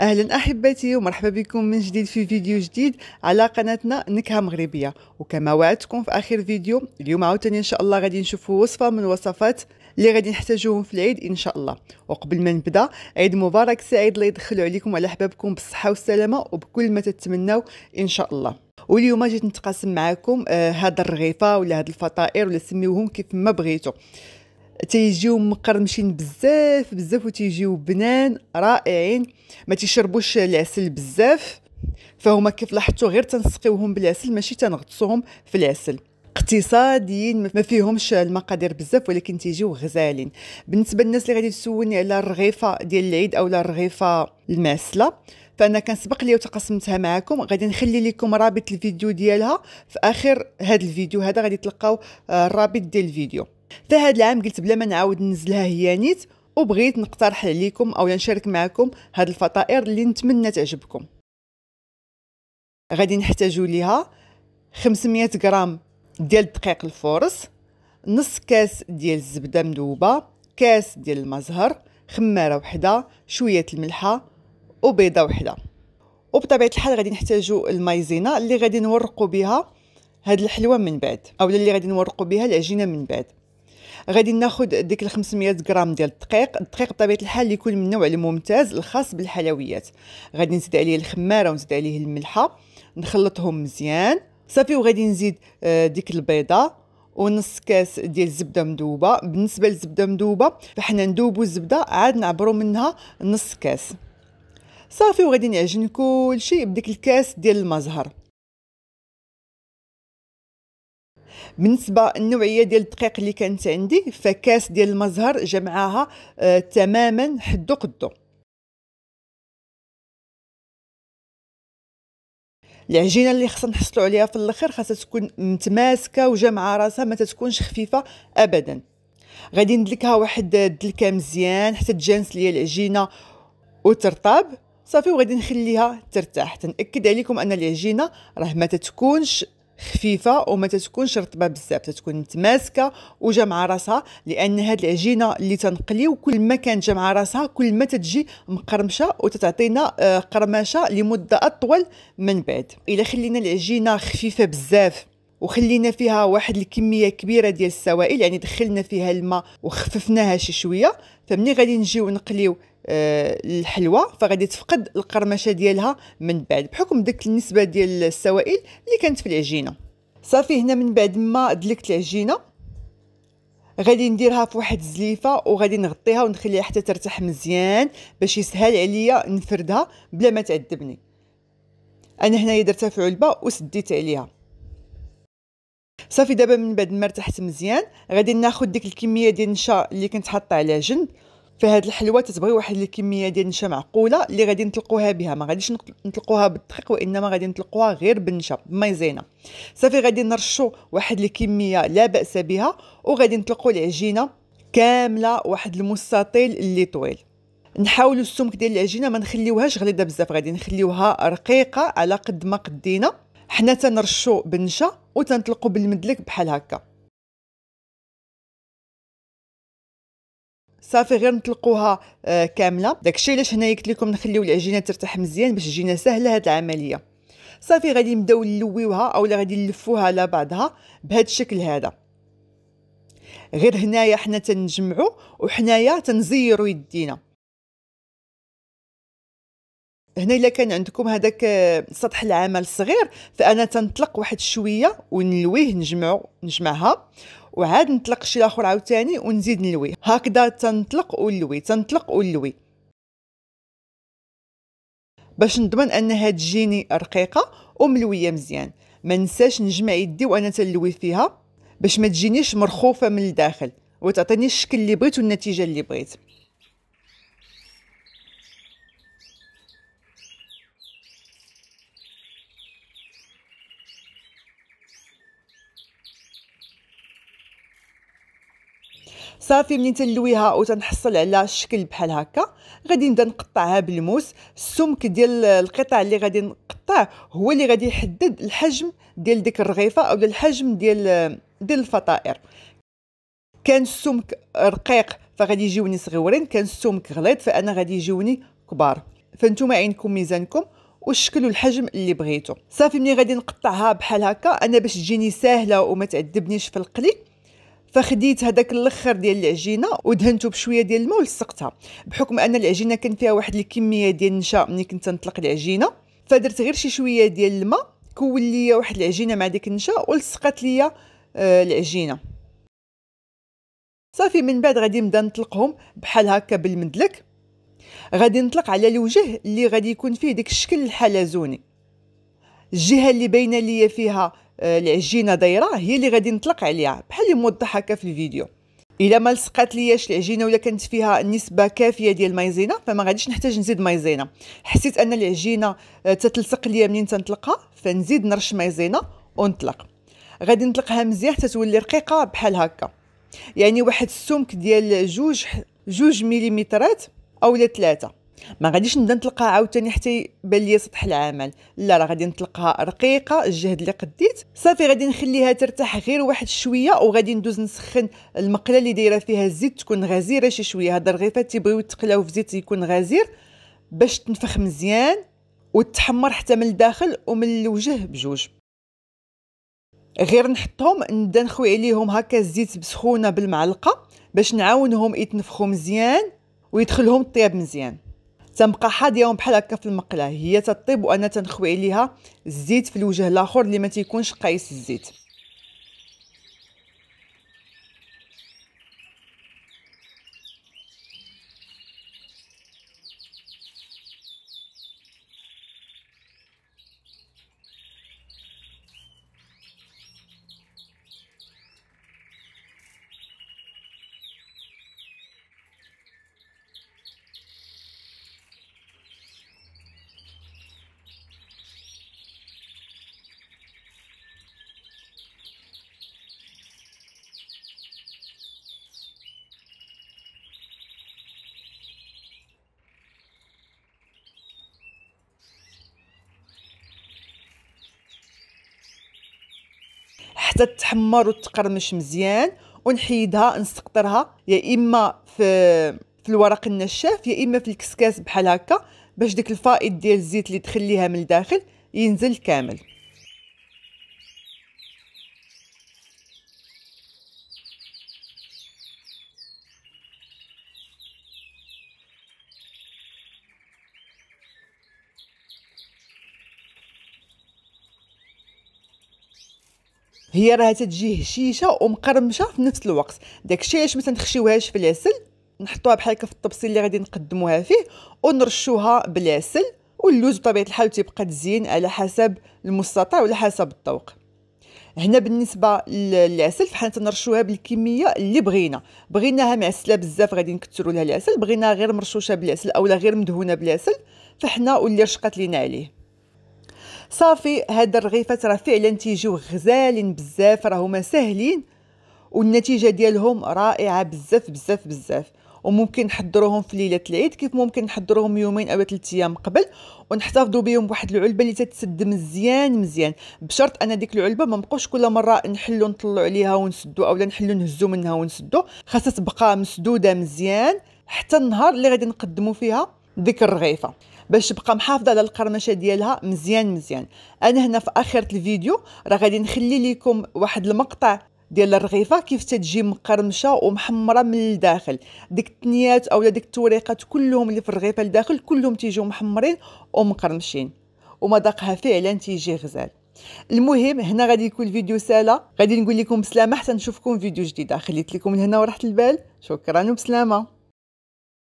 اهلا احبتي ومرحبا بكم من جديد في فيديو جديد على قناتنا نكهه مغربيه وكما وعدتكم في اخر فيديو اليوم عاوتاني ان شاء الله غادي نشوفوا وصفه من الوصفات اللي غادي نحتاجوهم في العيد ان شاء الله وقبل ما نبدا عيد مبارك سعيد الله يدخل عليكم وعلى احبابكم بالصحه والسلامه وبكل ما تتمنوا ان شاء الله واليوم جيت نتقاسم معكم هاد آه، الرغيفه ولا هاد الفطائر ولا سميوهم كيف ما بغيتو تيجيو مقرمشين بزاف بزاف وتيجيو بنان رائعين ما تيشربوش العسل بزاف فهما كيف لاحظتوا غير تنسقيوهم بالعسل ماشي تنغطسوهم في العسل اقتصاديين ما فيهمش المقادير بزاف ولكن تيجيو غزالين بالنسبه للناس اللي غادي تسولني على الرغيفه ديال العيد اولا الرغيفه المعسله فانا كنسبق لي وتقسمتها معكم غادي نخلي لكم رابط الفيديو ديالها في اخر هذا الفيديو هذا غادي تلقاو آه، الرابط ديال الفيديو فهاد العام قلت بلا ما نعاود ننزلها هي نيت وبغيت نقترح عليكم او نشارك معكم هاد الفطائر اللي نتمنى تعجبكم غادي نحتاجوا ليها 500 غرام ديال الدقيق الفورس نص كاس ديال الزبده مذوبه كاس ديال المزهر خماره وحده شويه الملحه وبيضه وحده وبطبيعه الحال غادي نحتاجوا المايزينا اللي غادي نورقوا بها هاد الحلوه من بعد اولا اللي غادي نورقوا بها العجينه من بعد غادي ناخذ ديك ال 500 غرام ديال الدقيق الدقيق بطبيعه الحال يكون من النوع الممتاز الخاص بالحلويات غادي نزيد عليه الخماره ونزيد عليه الملحه نخلطهم مزيان صافي وغادي نزيد آه، ديك البيضه ونص كاس ديال الزبده مذوبه بالنسبه للزبده مذوبه فحنا ندوبو الزبده عاد نعبرو منها نص كاس صافي وغادي نعجن كلشي بديك الكاس ديال المزهر بالنسبه النوعيه ديال الدقيق اللي كانت عندي فكاس ديال المزهر جمعها آه تماما حدو قدو العجينه اللي خصنا نحصلوا عليها في الاخر خاصها تكون متماسكه وجامعه راسها ما تتكونش خفيفه ابدا غادي ندلكها واحد الدلكه مزيان حتى تجانس ليا العجينه وترطب صافي وغادي نخليها ترتاح تنأكد عليكم ان العجينه راه ما تتكونش خفيفه وما تتكونش رطبه بزاف تتكون متماسكه وجمع راسها لان هاد العجينه اللي تنقليو وكل ما كانت جمع راسها كل ما تتجي مقرمشه وتتعطينا آه، قرمشه لمده اطول من بعد الا خلينا العجينه خفيفه بزاف وخلينا فيها واحد الكميه كبيره ديال السوائل يعني دخلنا فيها الماء وخففناها شي شويه فملي غادي نجيو نقليو آه، الحلوى فغادي تفقد القرمشه ديالها من بعد بحكم ديك النسبه ديال السوائل اللي كانت في العجينه صافي هنا من بعد ما دلكت العجينه غادي نديرها في واحد الزليفه وغادي نغطيها ونخليها حتى ترتاح مزيان باش يسهل عليا نفردها بلا ما تعذبني انا هنايا درتها في علبه وسديت عليها صافي دابا من بعد ما ارتحت مزيان غادي ناخذ ديك الكميه ديال النشا اللي كنت حاطه على جنب فهاد الحلوه تتبغي واحد الكميه ديال النشا معقوله اللي غادي نطلقوها بها ما غاديش نطلقوها بالدقيق وانما غادي نطلقوها غير بالنشا بميزينا صافي غادي نرشو واحد الكميه لا باس بها وغادي نطلقوا العجينه كامله واحد المستطيل اللي طويل نحاولوا السمك ديال العجينه ما نخليوهاش غليظه بزاف غادي نخليوها رقيقه على قد ما قدينا حنا تنرشو بالنشا وتنطلقوا بالمدلك بحال هكا صافي غير نطلقوها آه، كامله داكشي علاش هنايا قلت لكم نخليو العجينه ترتاح مزيان باش تجينا سهله هاد العمليه صافي غادي نبداو نلويوها اولا غادي نلفوها على بعضها بهذا الشكل هذا غير هنايا حنا تنجمعوا وحنايا تنزيروا يدينا هنا الا كان عندكم هذاك آه، سطح العمل الصغير فانا تنطلق واحد شويه ونلويه نجمعو نجمعها وعاد نطلق شي لاخر عاوتاني ونزيد نلوي هكذا تنطلق ونلوي تنطلق ونلوي باش نضمن ان هاد رقيقه وملويه مزيان ما ننساش نجمع يدي وانا تنلوي فيها باش ما تجينيش مرخوفه من الداخل وتعطيني الشكل اللي بغيت والنتيجه اللي بغيت صافي منين تلويها وتنحصل على شكل بحال هكا غادي نبدا نقطعها بالموس السمك ديال القطع اللي غادي نقطعه هو اللي غادي يحدد الحجم ديال ديك الرغيفه او الحجم ديال ديال الفطائر كان السمك رقيق فغادي يجيوني صغيورين كان السمك غليظ فانا غادي يجيوني كبار فانتوما عينكم ميزانكم والشكل والحجم اللي بغيتو صافي ملي غادي نقطعها بحال هكا انا باش تجيني ساهله وما تعذبنيش في القلي فخديت هذاك الاخر ديال العجينه ودهنته بشويه ديال الماء ولصقتها بحكم ان العجينه كان فيها واحد الكميه ديال النشا ملي كنت نطلق العجينه فدرت غير شي شويه ديال الماء كون ليا واحد العجينه مع ديك النشا ولصقت ليا آه، العجينه صافي من بعد غادي نبدا نطلقهم بحال هكا بالمدلك غادي نطلق على الوجه اللي غادي يكون فيه داك الشكل الحلزوني الجهه اللي باينه ليا فيها العجينه آه، دايره هي اللي غادي نطلق عليها بحال اللي موضح هكا في الفيديو الا ما لصقات لياش العجينه ولا كانت فيها نسبه كافيه ديال المايزينا فما غاديش نحتاج نزيد مايزينا حسيت ان العجينه آه، تتلصق ليا منين تنطلقها فنزيد نرش مايزينا ونطلق غادي نطلقها مزيان حتى تولي رقيقه بحال هكا يعني واحد السمك ديال جوج جوج مليمترات اولا ثلاثه ما غاديش نبدا نطلقها عاوتاني حتى يبان لي سطح العمل لا راه غادي نطلقها رقيقه الجهد اللي قديت صافي غادي نخليها ترتاح غير واحد شويه وغادي ندوز نسخن المقله اللي دايره فيها الزيت تكون غزيره شي شويه هاد الرغيفات تيبغيو يتقلاو في زيت يكون غزير باش تنفخ مزيان وتحمر حتى من الداخل ومن الوجه بجوج غير نحطهم نبدا نخوي عليهم هكا الزيت بسخونه بالمعلقه باش نعاونهم يتنفخوا مزيان ويدخلهم الطياب مزيان تنبقى حاضيه بحال هكا في المقله هي تطيب وانا تنخوي عليها الزيت في الوجه الاخر اللي ما تيكونش قايس الزيت بدات تحمر وتقرمش مزيان ونحيدها نسقطرها يا اما في في الورق النشاف يا اما في الكسكاس بحال هكا باش ديك الفائض ديال الزيت اللي تخليها من الداخل ينزل كامل هي راها تتجي هشيشه ومقرمشه في نفس الوقت داكشي علاش ما تنخشيوهاش في العسل نحطوها بحال هكا في الطبسيل اللي غادي نقدموها فيه ونرشوها بالعسل واللوز بطبيعه الحال تيبقى تزين على حسب المستطاع وعلى حسب الذوق هنا بالنسبه للعسل فحنا تنرشوها بالكميه اللي بغينا بغيناها معسله بزاف غادي نكثروا لها العسل بغيناها غير مرشوشه بالعسل اولا غير مدهونه بالعسل فحنا واللي رشقت لينا عليه صافي هاد الرغيفات راه فعلا تيجيو غزالين بزاف راهما ساهلين والنتيجه ديالهم رائعه بزاف بزاف بزاف وممكن نحضروهم في ليله العيد كيف ممكن نحضروهم يومين او ثلاث ايام قبل ونحتفظوا بهم بواحد العلبه اللي تتسد مزيان مزيان بشرط ان ديك العلبه ما نبقوش كل مره نحلو نطلعوا عليها ونسدو اولا نحلو نهزو منها ونسدو خاصها تبقى مسدوده مزيان حتى النهار اللي غادي نقدموا فيها ديك الرغيفه باش تبقى محافظه على القرمشه ديالها مزيان مزيان انا هنا في اخر الفيديو راه غادي نخلي لكم واحد المقطع ديال الرغيفه كيف تتجي مقرمشه ومحمره من الداخل ديك التنيات اولا ديك التوريقات كلهم اللي في الرغيفه لداخل كلهم تيجيو محمرين ومقرمشين ومذاقها فعلا تيجي غزال المهم هنا غادي يكون الفيديو ساله غادي نقول لكم بسلامه حتى نشوفكم فيديو جديد خليت لكم لهنا ورحت البال شكرا وبسلامه